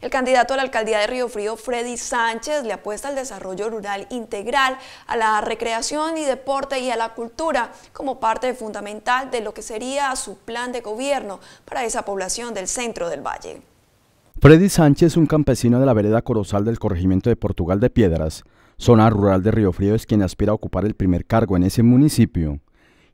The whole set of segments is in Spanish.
El candidato a la alcaldía de Río Frío, Freddy Sánchez, le apuesta al desarrollo rural integral, a la recreación y deporte y a la cultura como parte fundamental de lo que sería su plan de gobierno para esa población del centro del valle. Freddy Sánchez, un campesino de la vereda Corozal del corregimiento de Portugal de Piedras, zona rural de Río Frío, es quien aspira a ocupar el primer cargo en ese municipio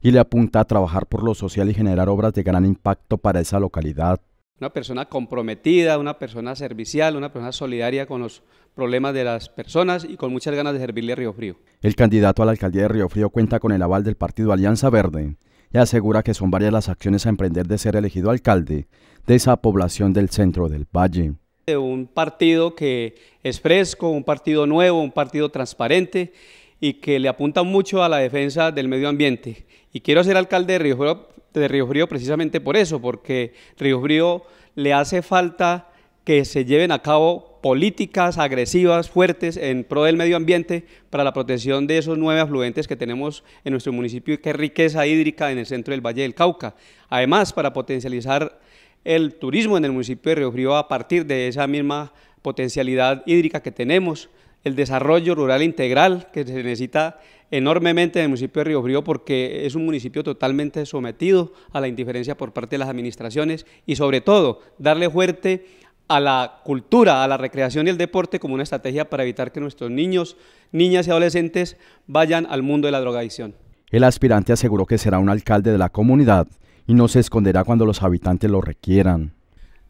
y le apunta a trabajar por lo social y generar obras de gran impacto para esa localidad una persona comprometida, una persona servicial, una persona solidaria con los problemas de las personas y con muchas ganas de servirle a Río Frío. El candidato a la alcaldía de Río Frío cuenta con el aval del partido Alianza Verde y asegura que son varias las acciones a emprender de ser elegido alcalde de esa población del centro del valle. un partido que es fresco, un partido nuevo, un partido transparente y que le apunta mucho a la defensa del medio ambiente. Y quiero ser alcalde de Río Frío de Río Frío precisamente por eso, porque Río Frío le hace falta que se lleven a cabo políticas agresivas, fuertes, en pro del medio ambiente para la protección de esos nueve afluentes que tenemos en nuestro municipio y qué riqueza hídrica en el centro del Valle del Cauca. Además, para potencializar el turismo en el municipio de Río Frío a partir de esa misma potencialidad hídrica que tenemos, el desarrollo rural integral que se necesita enormemente en el municipio de Río Frío porque es un municipio totalmente sometido a la indiferencia por parte de las administraciones y sobre todo darle fuerte a la cultura, a la recreación y el deporte como una estrategia para evitar que nuestros niños, niñas y adolescentes vayan al mundo de la drogadicción. El aspirante aseguró que será un alcalde de la comunidad y no se esconderá cuando los habitantes lo requieran.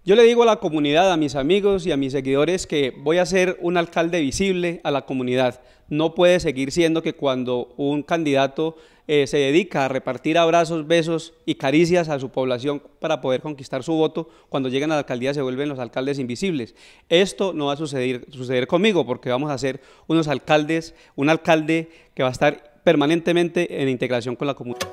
Yo le digo a la comunidad, a mis amigos y a mis seguidores que voy a ser un alcalde visible a la comunidad. No puede seguir siendo que cuando un candidato eh, se dedica a repartir abrazos, besos y caricias a su población para poder conquistar su voto, cuando llegan a la alcaldía se vuelven los alcaldes invisibles. Esto no va a suceder, suceder conmigo porque vamos a ser unos alcaldes, un alcalde que va a estar permanentemente en integración con la comunidad.